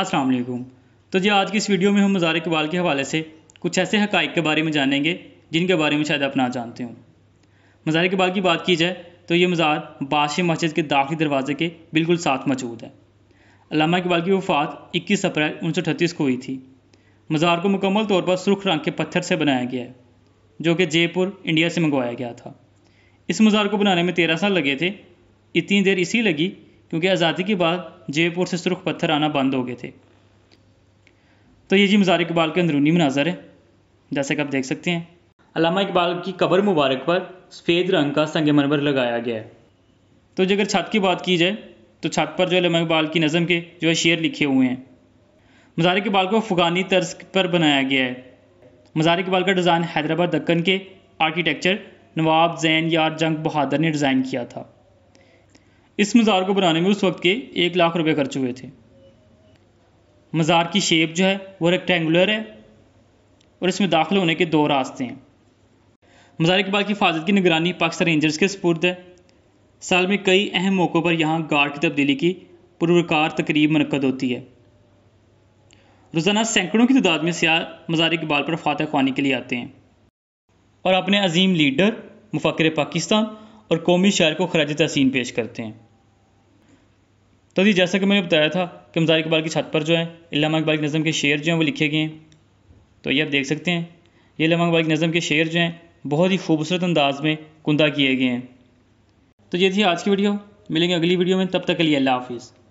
अस्सलाम वालेकुम तो जी आज की इस वीडियो में हम मज़ार इकबाल के हवाले से कुछ ऐसे हक़ के बारे में जानेंगे जिनके बारे में शायद आप ना जानते हों मज़ार इकबाल की बात की जाए तो ये मज़ार बादशाह मस्जिद के दाखिली दरवाज़े के बिल्कुल साथ मौजूद है अलामा इकबाल की वफ़ात 21 अप्रैल उन्नीस को हुई थी मज़ार को मुकम्मल तौर पर सुर्ख रंग के पत्थर से बनाया गया है जो कि जयपुर इंडिया से मंगवाया गया था इस मज़ार को बनाने में तेरह साल लगे थे इतनी देर इसी लगी क्योंकि आज़ादी के बाद जयपुर से सुर्ख पत्थर आना बंद हो गए थे तो ये जी मज़ार इकबाल के अंदरूनी मनाजर है जैसे कि आप देख सकते हैं अलामा इकबाल की कबर मुबारक पर सफ़ेद रंग का संग संगमरमर लगाया गया है तो जगह छत की बात की जाए तो छत पर जो अलामा इकबाल की नज़म के जो है शेर लिखे हुए हैं मज़ार इकबाल को अफ़गानी तर्ज पर बनाया गया है मज़ार इकबाल का डिज़ाइन हैदराबाद दक्कन के आर्किटेक्चर नवाब जैन यार जंग बहादुर ने डिज़ाइन किया था इस मज़ार को बनाने में उस वक्त के एक लाख रुपए खर्च हुए थे मज़ार की शेप जो है वो रेक्टेंगुलर है और इसमें दाखिल होने के दो रास्ते हैं मज़ार इकबाल की हिफाजत की निगरानी पाकिस्तान रेंजर्स के सपुर्द है साल में कई अहम मौक़ों पर यहाँ गार्ड की तब्दीली की पुरकार तकरीब मनकद होती है रोज़ाना सैकड़ों की तादाद में सियाह मज़ार इकबाल पर फातह खानी के लिए आते हैं और अपने अजीम लीडर मुफकर पाकिस्तान और कौमी शायर को खराज तहसीन पेश करते हैं तो जी जैसा कि मैंने बताया था कि मज़ार इकबाल की छत पर जो है इलामा इकबाल की नज़म के शेर जो हैं वो लिखे गए हैं तो ये आप देख सकते हैं ये इलामा इकबाल की नज़म के शेर जो हैं बहुत ही खूबसूरत अंदाज में कुंदा किए गए हैं तो ये थी आज की वीडियो मिलेंगे अगली वीडियो में तब तक के लिए अल्लाह हाफिज़